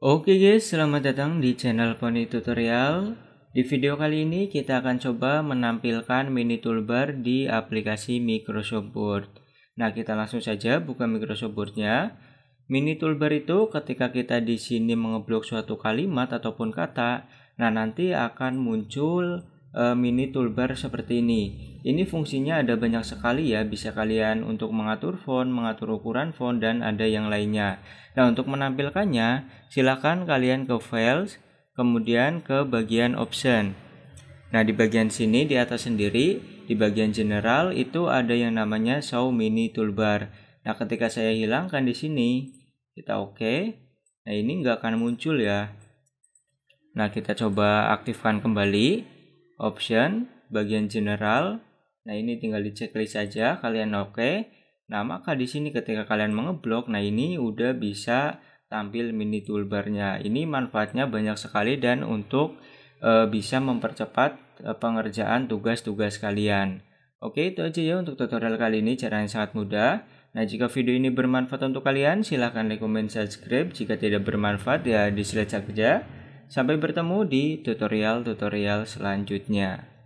Oke guys, selamat datang di channel Pony Tutorial. Di video kali ini kita akan coba menampilkan mini toolbar di aplikasi Microsoft Word. Nah, kita langsung saja buka Microsoft Word-nya. Mini toolbar itu ketika kita di sini mengeblok suatu kalimat ataupun kata, nah nanti akan muncul Eh, mini toolbar seperti ini. Ini fungsinya ada banyak sekali ya, bisa kalian untuk mengatur font, mengatur ukuran font, dan ada yang lainnya. Nah untuk menampilkannya, silahkan kalian ke Files, kemudian ke bagian Option. Nah di bagian sini di atas sendiri, di bagian General itu ada yang namanya Show Mini Toolbar. Nah ketika saya hilangkan di sini, kita oke. Okay. Nah ini nggak akan muncul ya. Nah kita coba aktifkan kembali option, bagian general. Nah, ini tinggal di checklist saja, kalian oke. Okay. Nah, maka di sini ketika kalian mengeblok, nah ini udah bisa tampil mini toolbar-nya. Ini manfaatnya banyak sekali dan untuk e, bisa mempercepat e, pengerjaan tugas-tugas kalian. Oke, itu aja ya untuk tutorial kali ini, caranya sangat mudah. Nah, jika video ini bermanfaat untuk kalian, silahkan like, comment, subscribe. Jika tidak bermanfaat, ya dislike saja. Sampai bertemu di tutorial-tutorial selanjutnya.